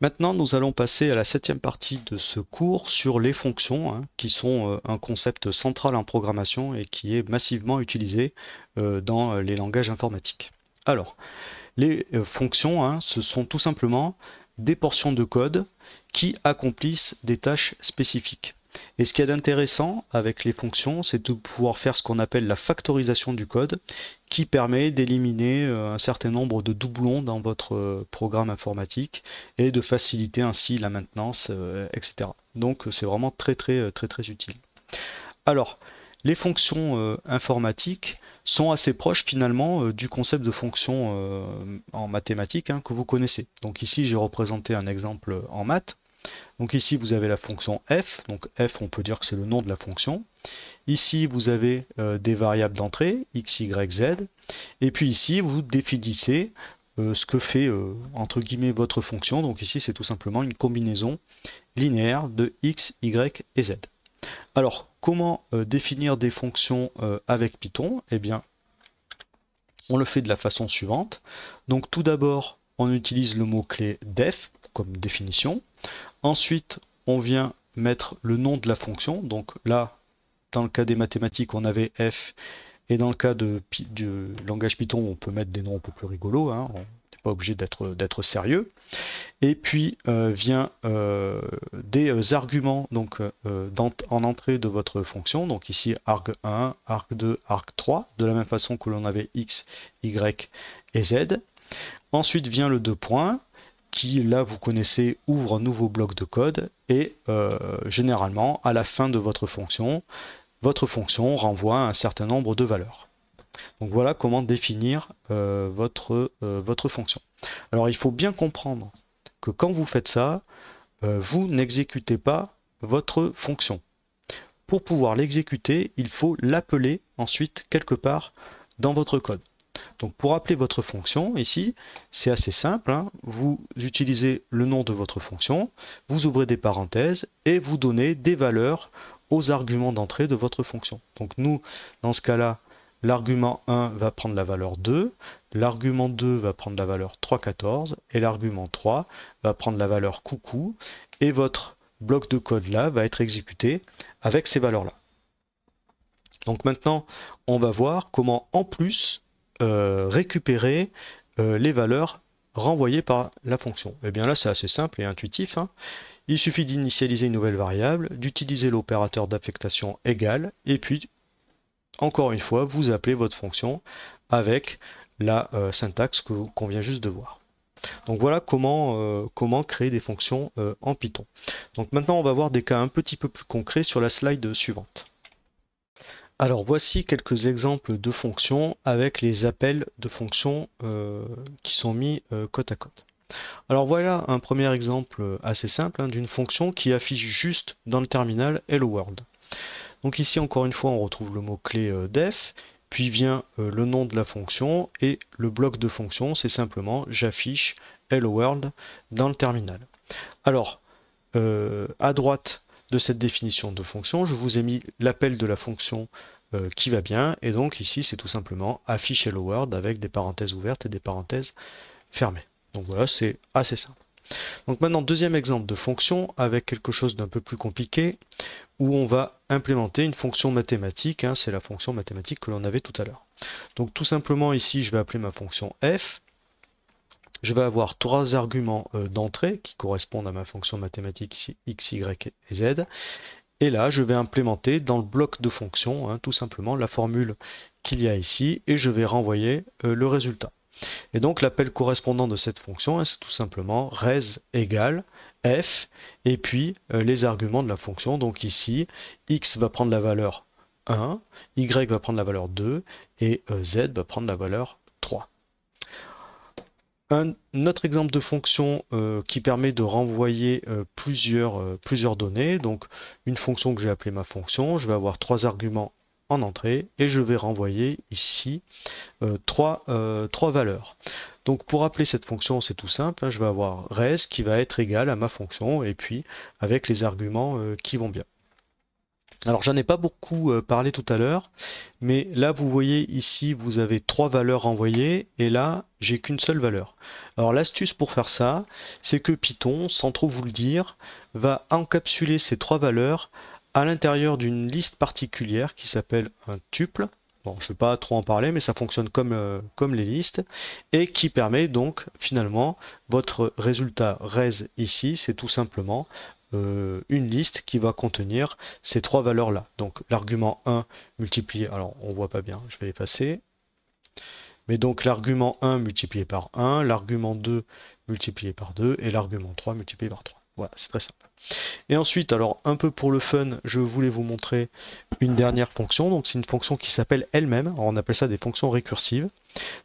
Maintenant, nous allons passer à la septième partie de ce cours sur les fonctions, hein, qui sont euh, un concept central en programmation et qui est massivement utilisé euh, dans euh, les langages informatiques. Alors, les fonctions, hein, ce sont tout simplement des portions de code qui accomplissent des tâches spécifiques. Et ce qu'il est a d'intéressant avec les fonctions, c'est de pouvoir faire ce qu'on appelle la factorisation du code, qui permet d'éliminer euh, un certain nombre de doublons dans votre euh, programme informatique et de faciliter ainsi la maintenance, euh, etc. Donc c'est vraiment très très très très utile. Alors, les fonctions informatiques sont assez proches finalement du concept de fonction en mathématiques hein, que vous connaissez. Donc ici j'ai représenté un exemple en maths. Donc ici, vous avez la fonction f. Donc f, on peut dire que c'est le nom de la fonction. Ici, vous avez euh, des variables d'entrée, x, y, z. Et puis ici, vous définissez euh, ce que fait, euh, entre guillemets, votre fonction. Donc ici, c'est tout simplement une combinaison linéaire de x, y et z. Alors, comment définir des fonctions avec Python Eh bien, on le fait de la façon suivante. Donc tout d'abord, on utilise le mot-clé def définition. Ensuite, on vient mettre le nom de la fonction. Donc là, dans le cas des mathématiques, on avait f. Et dans le cas de, du langage Python, on peut mettre des noms un peu plus rigolos. Hein. On n'est pas obligé d'être sérieux. Et puis euh, vient euh, des euh, arguments donc, en entrée de votre fonction. Donc ici, arg1, arg2, arg3, de la même façon que l'on avait x, y et z. Ensuite vient le deux points qui, là, vous connaissez, ouvre un nouveau bloc de code et euh, généralement, à la fin de votre fonction, votre fonction renvoie un certain nombre de valeurs. Donc voilà comment définir euh, votre, euh, votre fonction. Alors il faut bien comprendre que quand vous faites ça, vous n'exécutez pas votre fonction. Pour pouvoir l'exécuter, il faut l'appeler ensuite quelque part dans votre code. Donc pour appeler votre fonction, ici, c'est assez simple. Hein. Vous utilisez le nom de votre fonction, vous ouvrez des parenthèses et vous donnez des valeurs aux arguments d'entrée de votre fonction. Donc nous, dans ce cas-là, l'argument 1 va prendre la valeur 2, l'argument 2 va prendre la valeur 3,14 et l'argument 3 va prendre la valeur coucou et votre bloc de code là va être exécuté avec ces valeurs là. Donc maintenant, on va voir comment en plus euh, récupérer euh, les valeurs renvoyées par la fonction. Et eh bien là, c'est assez simple et intuitif. Hein. Il suffit d'initialiser une nouvelle variable, d'utiliser l'opérateur d'affectation égal, et puis, encore une fois, vous appelez votre fonction avec la euh, syntaxe qu'on vient juste de voir. Donc voilà comment, comment créer des fonctions en Python. Donc maintenant, on va voir des cas un petit peu plus concrets sur la slide suivante. Alors voici quelques exemples de fonctions avec les appels de fonctions euh, qui sont mis euh, côte à côte. Alors voilà un premier exemple euh, assez simple hein, d'une fonction qui affiche juste dans le terminal Hello World. Donc ici encore une fois on retrouve le mot-clé def, puis vient le nom de la fonction et le bloc de fonction c'est simplement j'affiche Hello World dans le terminal. Alors à droite de cette définition de fonction, je vous ai mis l'appel de la fonction euh, qui va bien, et donc ici c'est tout simplement afficher le world avec des parenthèses ouvertes et des parenthèses fermées. Donc voilà, c'est assez simple. Donc maintenant, deuxième exemple de fonction avec quelque chose d'un peu plus compliqué, où on va implémenter une fonction mathématique, hein, c'est la fonction mathématique que l'on avait tout à l'heure. Donc tout simplement ici, je vais appeler ma fonction f, je vais avoir trois arguments euh, d'entrée qui correspondent à ma fonction mathématique x, y et z. Et là, je vais implémenter dans le bloc de fonction, hein, tout simplement, la formule qu'il y a ici, et je vais renvoyer euh, le résultat. Et donc, l'appel correspondant de cette fonction, hein, c'est tout simplement res égale f, et puis euh, les arguments de la fonction. Donc ici, x va prendre la valeur 1, y va prendre la valeur 2, et z va prendre la valeur 3. Un, autre exemple de fonction euh, qui permet de renvoyer euh, plusieurs, euh, plusieurs données. Donc une fonction que j'ai appelée ma fonction, je vais avoir trois arguments en entrée et je vais renvoyer ici trois, valeurs. Donc pour appeler cette fonction, c'est tout simple, hein. je vais avoir res qui va être égal à ma fonction et puis avec les arguments qui vont bien. Alors j'en ai pas beaucoup euh, parlé tout à l'heure, mais là vous voyez ici vous avez trois valeurs envoyées et là j'ai qu'une seule valeur. Alors l'astuce pour faire ça, c'est que Python, sans trop vous le dire, va encapsuler ces trois valeurs à l'intérieur d'une liste particulière qui s'appelle un tuple. Bon, je ne vais pas trop en parler, mais ça fonctionne comme, euh, comme les listes, et qui permet donc finalement votre résultat res ici, c'est tout simplement euh, une liste qui va contenir ces trois valeurs là. Donc l'argument 1 multiplié, alors on voit pas bien, je vais effacer. Mais donc l'argument 1 multiplié par 1, l'argument 2 multiplié par 2 et l'argument 3 multiplié par 3. Voilà, c'est très simple. Et ensuite, alors un peu pour le fun, je voulais vous montrer une dernière fonction. Donc c'est une fonction qui s'appelle elle-même. On appelle ça des fonctions récursives.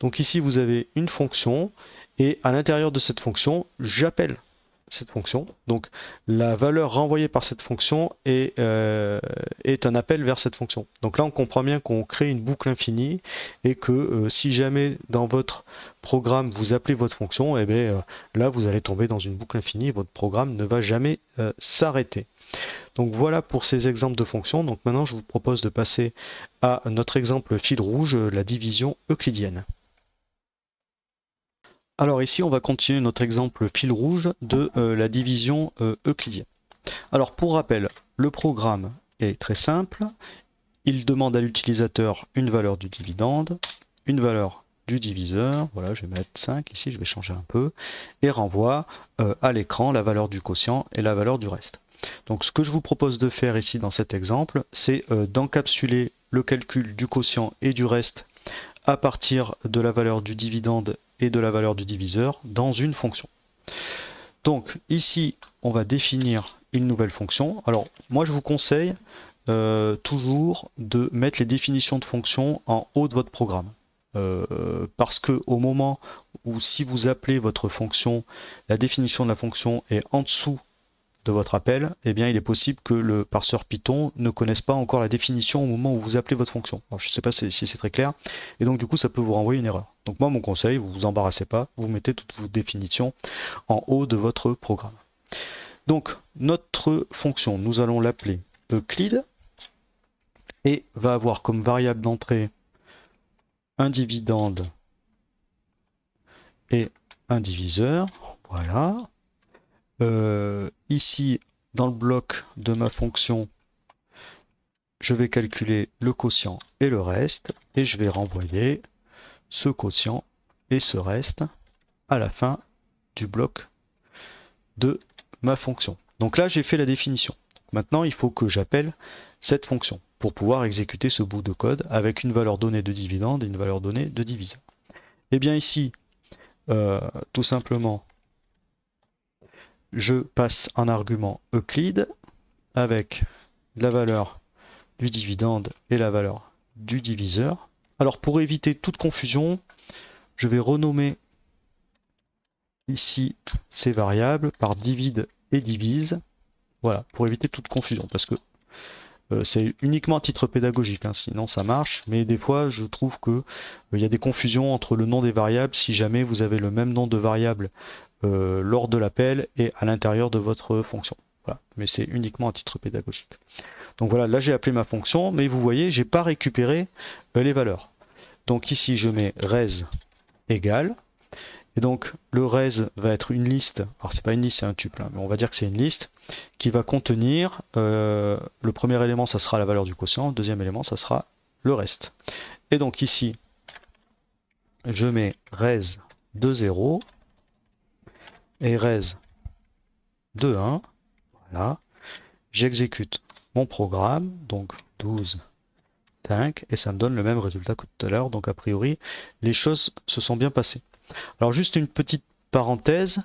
Donc ici, vous avez une fonction et à l'intérieur de cette fonction, j'appelle cette fonction. Donc la valeur renvoyée par cette fonction euh, est, un appel vers cette fonction. Donc là on comprend bien qu'on crée une boucle infinie et que euh, si jamais dans votre programme vous appelez votre fonction, et eh bien euh, là vous allez tomber dans une boucle infinie, votre programme ne va jamais s'arrêter. Donc voilà pour ces exemples de fonctions. Donc maintenant je vous propose de passer à notre exemple fil rouge, la division euclidienne. Alors ici, on va continuer notre exemple fil rouge de euh, la division euh, euclidienne. Alors pour rappel, le programme est très simple. Il demande à l'utilisateur une valeur du dividende, une valeur du diviseur, voilà je vais mettre 5 ici, je vais changer un peu, et renvoie euh, à l'écran la valeur du quotient et la valeur du reste. Donc ce que je vous propose de faire ici dans cet exemple, c'est d'encapsuler le calcul du quotient et du reste à partir de la valeur du dividende de la valeur du diviseur dans une fonction. Donc ici, on va définir une nouvelle fonction. Alors moi, je vous conseille euh, toujours de mettre les définitions de fonctions en haut de votre programme. Euh, parce que au moment où si vous appelez votre fonction, la définition de la fonction est en dessous de votre appel, eh bien, il est possible que le parseur Python ne connaisse pas encore la définition au moment où vous appelez votre fonction. je ne sais pas si, c'est très clair. Et donc, du coup, ça peut vous renvoyer une erreur. Donc, moi, mon conseil, vous vous embarrassez pas, vous mettez toutes vos définitions en haut de votre programme. Donc, notre fonction, nous allons l'appeler Euclide et va avoir comme variable d'entrée un dividende et un diviseur. Voilà. Euh, ici, dans le bloc de ma fonction, je vais calculer le quotient et le reste, et je vais renvoyer ce quotient et ce reste à la fin du bloc de ma fonction. Donc là, j'ai fait la définition. Maintenant, il faut que j'appelle cette fonction pour pouvoir exécuter ce bout de code avec une valeur donnée de dividende et une valeur donnée de divise. Et eh bien ici, euh, tout simplement, je passe un argument Euclide avec la valeur du dividende et la valeur du diviseur. Alors pour éviter toute confusion, je vais renommer ici ces variables par divide et divise. Voilà, pour éviter toute confusion, parce que euh, c'est uniquement à titre pédagogique, hein, sinon ça marche. Mais des fois, je trouve que euh, il y a des confusions entre le nom des variables si jamais vous avez le même nom de variable euh, lors de l'appel et à l'intérieur de votre fonction. Mais c'est uniquement à titre pédagogique. Donc voilà, là j'ai appelé ma fonction, mais vous voyez, j'ai pas récupéré les valeurs. Donc ici, je mets res égale. Et donc le res va être une liste, alors c'est pas une liste, c'est un tuple, hein, mais on va dire que c'est une liste qui va contenir, euh, le premier élément ça sera la valeur du quotient, le deuxième élément ça sera le reste. Et donc ici, je mets res de 0 et res de 1, voilà, j'exécute mon programme, donc 12 5 et ça me donne le même résultat que tout à l'heure donc a priori les choses se sont bien passées alors juste une petite parenthèse,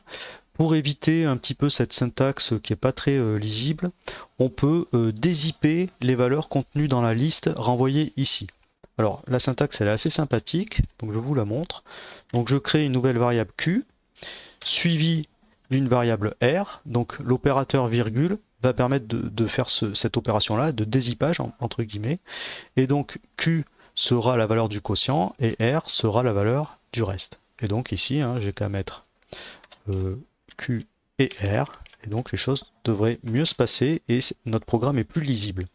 pour éviter un petit peu cette syntaxe qui n'est pas très euh, lisible, on peut euh, dézipper les valeurs contenues dans la liste renvoyée ici. Alors la syntaxe elle est assez sympathique, donc je vous la montre. Donc je crée une nouvelle variable q, suivie d'une variable r, donc l'opérateur virgule va permettre de, faire cette opération là, de dézippage entre guillemets, et donc q sera la valeur du quotient et r sera la valeur du reste. Et donc ici, hein, j'ai qu'à mettre euh, Q et R. Et donc les choses devraient mieux se passer et notre programme est plus lisible.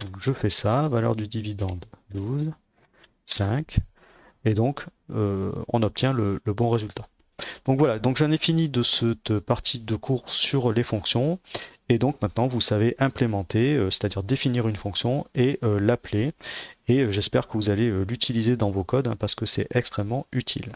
Donc je fais ça, valeur du dividende 12, 5. Et donc euh, on obtient le, bon résultat. Donc voilà, donc j'en ai fini de cette partie de cours sur les fonctions. Et donc maintenant, vous savez implémenter, euh, c'est-à-dire définir une fonction et euh, l'appeler. Et euh, j'espère que vous allez l'utiliser dans vos codes hein, parce que c'est extrêmement utile.